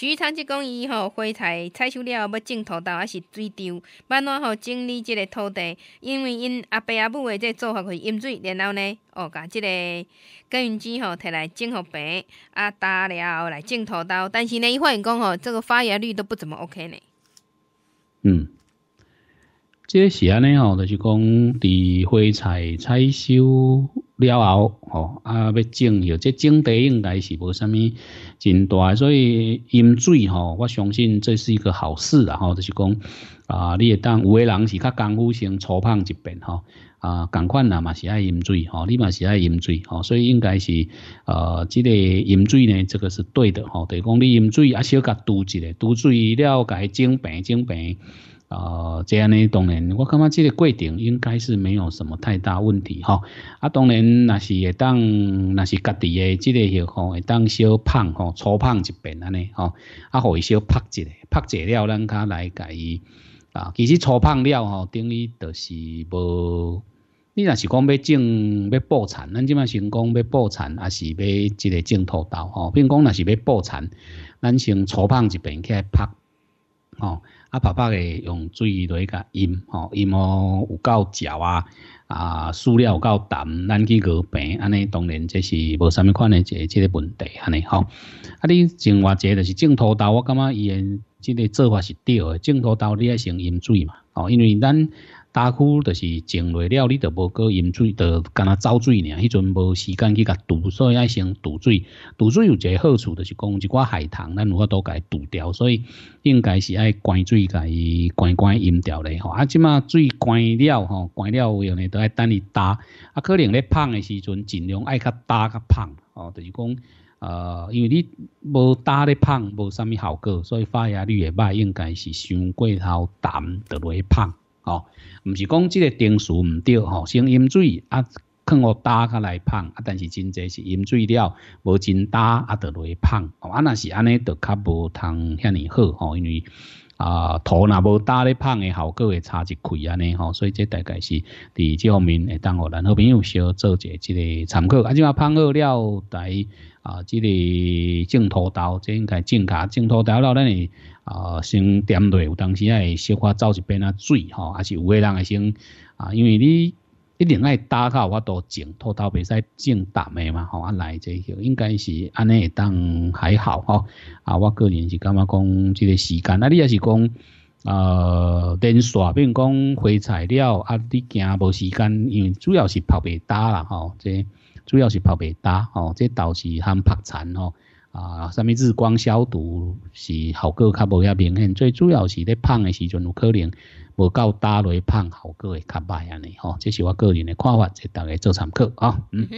徐昌吉讲，伊吼花菜采收了后要种土豆还是追稻，要怎吼整理这个土地？因为因阿爸阿母的这做法就是淹水，然后呢，哦，把这个耕云机吼摕来种互白，啊打了后来种土豆，但是呢，伊发现讲吼这个发芽率都不怎么 OK 呢。嗯。这是安尼吼，就是讲，伫花菜采收了后，吼，啊，要种药，这种地应该是无啥物真大，所以饮水吼，我相信这是一个好事啊，吼，就是讲，啊，你当有诶人是较功夫性粗胖一边吼，啊，同款啦嘛，是爱饮水吼，你嘛是爱饮水吼，所以应该是，呃，即个饮水呢，这个是对的吼，就讲你饮水啊，小甲毒一下，毒水了该种病种病。呃，这样呢，当然，我感觉这个过程应该是没有什么太大问题哈。啊，当然，那是会当，那是家己的，这个吼，会当小胖吼粗胖一边安尼吼，啊，伊小拍一下，拍一下了，咱卡来改伊。啊，其实粗胖了吼，等于就是无。你若是讲要种，要布产，咱即马先讲要布产，还是要这个种土豆哦，并讲那是要布产，咱先粗胖遍边来拍。哦，啊爸爸会用水来甲淹，吼，淹哦有够焦啊，啊，塑料有够沉，咱去鹅病，安尼，当然这是无啥物款的，即即个问题安尼吼。啊，你种花籽就是种土豆，我感觉伊诶即个做法是对的，种土豆你也先浸水嘛，哦，因为咱。打枯就是种落了，你就无个饮水，就干那走水尔。迄阵无时间去甲堵，所以爱先堵水。堵水有一个好处，就是讲一寡海棠，咱如果都伊堵掉，所以应该是爱关水甲伊关关淹掉咧吼。啊，即马水关了吼，关了有影呢，都爱等伊打。啊，可能咧胖的时阵，尽量爱较打较胖哦，就是讲呃，因为你无打咧胖，无啥物效果，所以发芽率也歹，应该是伤过头淡，着落去胖。哦，唔是讲即个定数唔对，吼声音水啊。肯互打较来胖啊，但是真济是饮醉了，无真打啊，就来胖哦。啊，那是安尼，就较无通遐尼好哦，因为啊，土若无打咧胖诶，效果会差一开安尼吼。所以这大概是伫这方面会当互咱好朋友小做一即个参考。啊，即马胖好了，台啊，即个种土豆，即应该种咖种土豆了，咱会。啊，先点落，有当时会小可走一边啊水吼，还是有个人会先啊，因为你。一定爱打卡，我都种土豆，未使种杂的嘛吼。啊，来这个应该是安尼当还好吼。啊，我个人是感觉讲这个时间，啊你也是讲呃，连续变讲回材料啊，你惊无时间，因为主要是跑袂打啦吼。这主要是跑袂打吼，这倒是含拍残吼。啊，什么日光消毒是效果较无遐明显，最主要是咧胖的时阵有可能无够打落去喷，效果会较歹安尼吼，这是我个人的看法，即大家做参考啊。嗯哼。